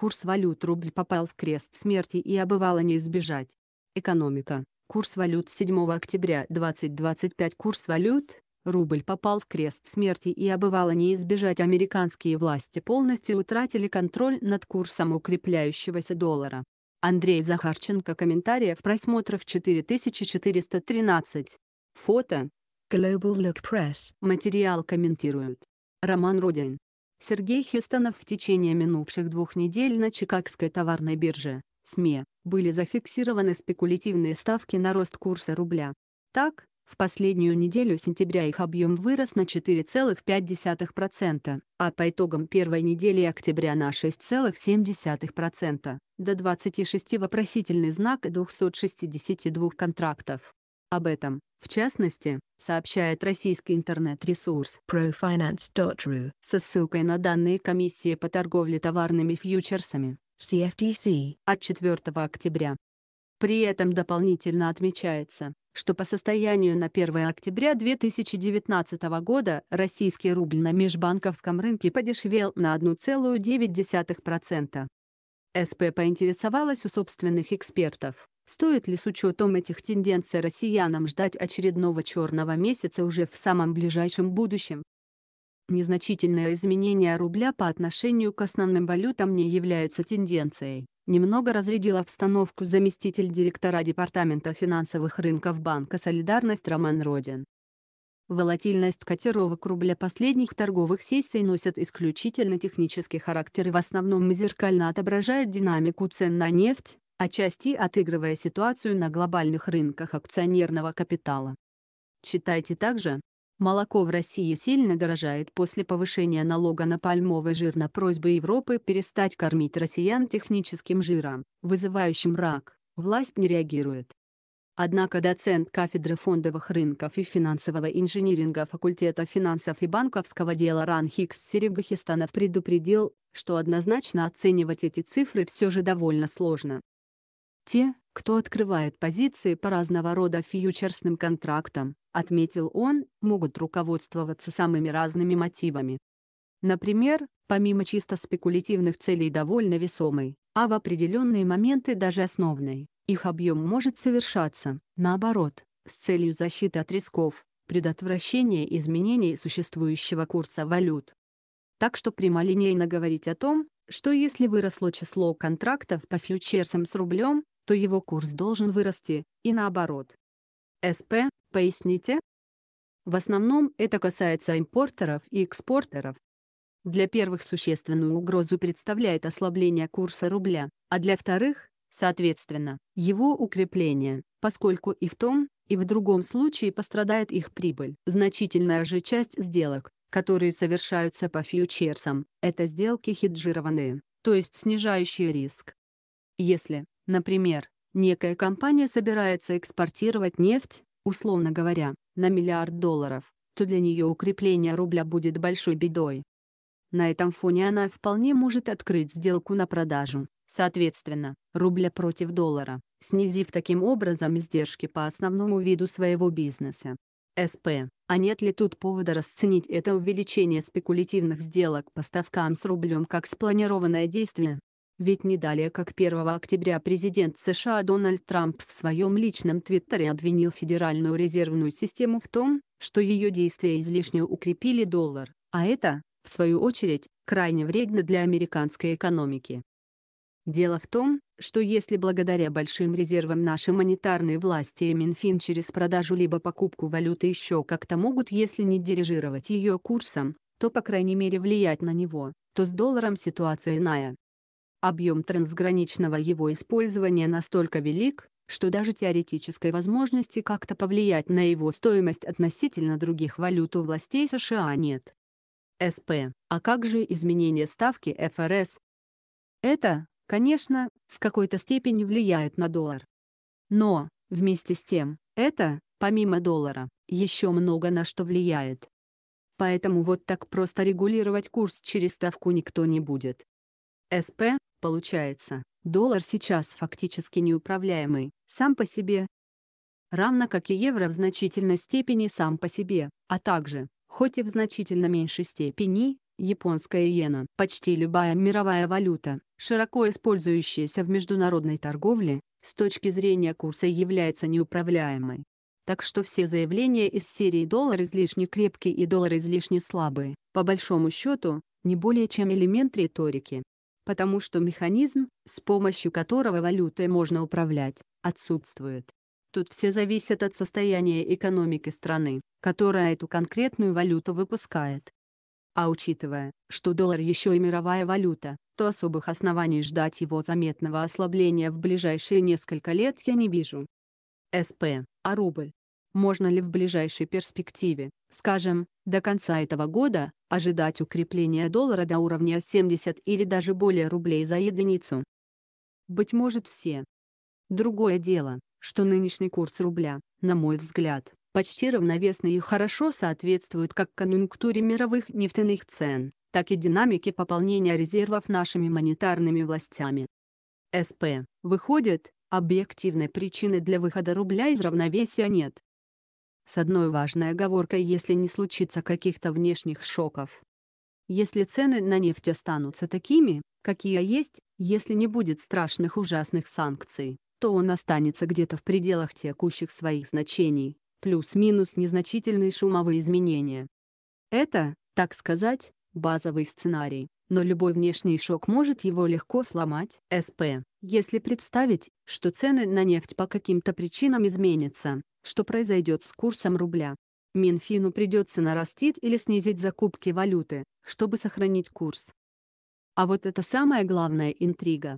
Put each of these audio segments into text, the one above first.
Курс валют рубль попал в крест смерти и обывало не избежать. Экономика. Курс валют 7 октября 2025 курс валют, рубль попал в крест смерти и обывало не избежать американские власти полностью утратили контроль над курсом укрепляющегося доллара. Андрей Захарченко комментариев просмотров 4413. Фото. Global Look Press. Материал комментирует Роман Родин. Сергей Хистонов в течение минувших двух недель на Чикагской товарной бирже, СМЕ, были зафиксированы спекулятивные ставки на рост курса рубля. Так, в последнюю неделю сентября их объем вырос на 4,5%, а по итогам первой недели октября на 6,7%, до 26 вопросительный знак 262 контрактов. Об этом, в частности, сообщает российский интернет-ресурс profinance.ru со ссылкой на данные комиссии по торговле товарными фьючерсами CFTC от 4 октября. При этом дополнительно отмечается, что по состоянию на 1 октября 2019 года российский рубль на межбанковском рынке подешевел на 1,9%. СП поинтересовалась у собственных экспертов, Стоит ли с учетом этих тенденций россиянам ждать очередного черного месяца уже в самом ближайшем будущем? Незначительное изменение рубля по отношению к основным валютам не является тенденцией. Немного разрядил обстановку заместитель директора Департамента финансовых рынков Банка «Солидарность» Роман Родин. Волатильность котировок рубля последних торговых сессий носит исключительно технический характер и в основном зеркально отображает динамику цен на нефть, отчасти отыгрывая ситуацию на глобальных рынках акционерного капитала. Читайте также, молоко в России сильно дорожает после повышения налога на пальмовый жир на просьбы Европы перестать кормить россиян техническим жиром, вызывающим рак, власть не реагирует. Однако доцент кафедры фондовых рынков и финансового инжиниринга факультета финансов и банковского дела Ран Хикс Серегахистанов предупредил, что однозначно оценивать эти цифры все же довольно сложно те, кто открывает позиции по разного рода фьючерсным контрактам, отметил он, могут руководствоваться самыми разными мотивами. Например, помимо чисто спекулятивных целей довольно весомой, а в определенные моменты даже основной, их объем может совершаться, наоборот, с целью защиты от рисков, предотвращения изменений существующего курса валют. Так что прямолинейно говорить о том, что если выросло число контрактов по фьючерсам с рублем, то его курс должен вырасти, и наоборот. СП, поясните? В основном это касается импортеров и экспортеров. Для первых существенную угрозу представляет ослабление курса рубля, а для вторых, соответственно, его укрепление, поскольку и в том, и в другом случае пострадает их прибыль. Значительная же часть сделок, которые совершаются по фьючерсам, это сделки хеджированные, то есть снижающие риск. Если, Например, некая компания собирается экспортировать нефть, условно говоря, на миллиард долларов, то для нее укрепление рубля будет большой бедой. На этом фоне она вполне может открыть сделку на продажу, соответственно, рубля против доллара, снизив таким образом издержки по основному виду своего бизнеса. СП. А нет ли тут повода расценить это увеличение спекулятивных сделок поставкам с рублем как спланированное действие? Ведь не далее, как 1 октября президент США Дональд Трамп в своем личном твиттере обвинил Федеральную резервную систему в том, что ее действия излишне укрепили доллар, а это, в свою очередь, крайне вредно для американской экономики. Дело в том, что если благодаря большим резервам наши монетарные власти и Минфин через продажу либо покупку валюты еще как-то могут, если не дирижировать ее курсом, то по крайней мере влиять на него, то с долларом ситуация иная. Объем трансграничного его использования настолько велик, что даже теоретической возможности как-то повлиять на его стоимость относительно других валют у властей США нет. СП. А как же изменение ставки ФРС? Это, конечно, в какой-то степени влияет на доллар. Но, вместе с тем, это, помимо доллара, еще много на что влияет. Поэтому вот так просто регулировать курс через ставку никто не будет. СП, получается, доллар сейчас фактически неуправляемый, сам по себе. Равно как и евро в значительной степени сам по себе, а также, хоть и в значительно меньшей степени, японская иена. Почти любая мировая валюта, широко использующаяся в международной торговле, с точки зрения курса является неуправляемой. Так что все заявления из серии «доллар излишне крепкий» и «доллар излишне слабый», по большому счету, не более чем элемент риторики потому что механизм, с помощью которого валютой можно управлять, отсутствует. Тут все зависит от состояния экономики страны, которая эту конкретную валюту выпускает. А учитывая, что доллар еще и мировая валюта, то особых оснований ждать его заметного ослабления в ближайшие несколько лет я не вижу. СП, а рубль, можно ли в ближайшей перспективе, скажем, до конца этого года, ожидать укрепления доллара до уровня 70 или даже более рублей за единицу. Быть может все. Другое дело, что нынешний курс рубля, на мой взгляд, почти равновесный и хорошо соответствует как конъюнктуре мировых нефтяных цен, так и динамике пополнения резервов нашими монетарными властями. СП, выходит, объективной причины для выхода рубля из равновесия нет. С одной важной оговоркой, если не случится каких-то внешних шоков. Если цены на нефть останутся такими, какие есть, если не будет страшных ужасных санкций, то он останется где-то в пределах текущих своих значений, плюс-минус незначительные шумовые изменения. Это, так сказать, базовый сценарий но любой внешний шок может его легко сломать. СП. Если представить, что цены на нефть по каким-то причинам изменятся, что произойдет с курсом рубля? Минфину придется нарастить или снизить закупки валюты, чтобы сохранить курс. А вот это самая главная интрига.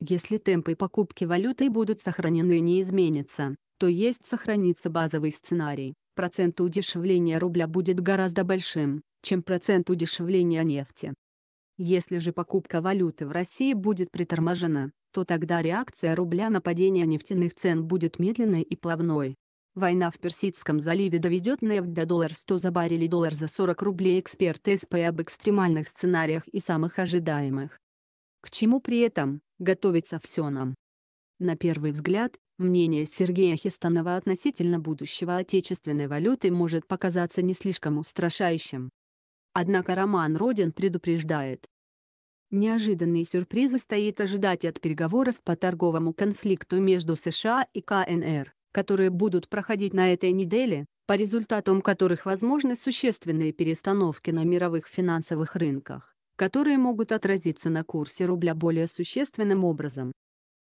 Если темпы покупки валюты будут сохранены и не изменятся, то есть сохранится базовый сценарий. Процент удешевления рубля будет гораздо большим, чем процент удешевления нефти. Если же покупка валюты в России будет приторможена, то тогда реакция рубля на падение нефтяных цен будет медленной и плавной. Война в Персидском заливе доведет нефть до доллар 100 за баррель и доллар за 40 рублей эксперты СП об экстремальных сценариях и самых ожидаемых. К чему при этом, готовиться все нам. На первый взгляд, мнение Сергея Хистанова относительно будущего отечественной валюты может показаться не слишком устрашающим. Однако Роман Родин предупреждает. неожиданные сюрпризы стоит ожидать от переговоров по торговому конфликту между США и КНР, которые будут проходить на этой неделе, по результатам которых возможны существенные перестановки на мировых финансовых рынках, которые могут отразиться на курсе рубля более существенным образом.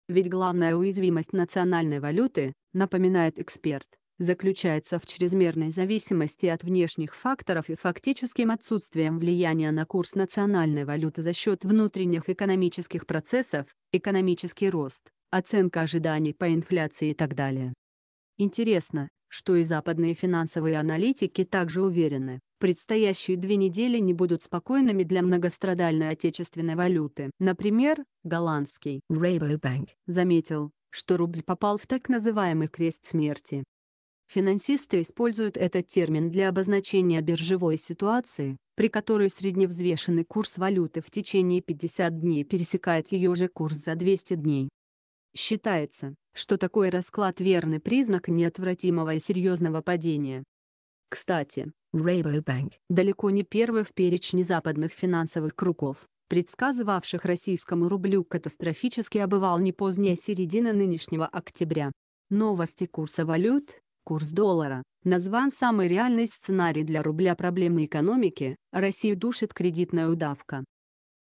Ведь главная уязвимость национальной валюты, напоминает эксперт, заключается в чрезмерной зависимости от внешних факторов и фактическим отсутствием влияния на курс национальной валюты за счет внутренних экономических процессов, экономический рост, оценка ожиданий по инфляции и так далее. Интересно, что и западные финансовые аналитики также уверены, предстоящие две недели не будут спокойными для многострадальной отечественной валюты. Например, голландский Rabobank заметил, что рубль попал в так называемый крест смерти. Финансисты используют этот термин для обозначения биржевой ситуации, при которой средневзвешенный курс валюты в течение 50 дней пересекает ее же курс за 200 дней. Считается, что такой расклад верный признак неотвратимого и серьезного падения. Кстати, Rabobank далеко не первый в перечне западных финансовых кругов, предсказывавших российскому рублю катастрофически обывал не позднее середины нынешнего октября. Новости курса валют, курс доллара, назван самый реальный сценарий для рубля проблемы экономики, Россию душит кредитная удавка.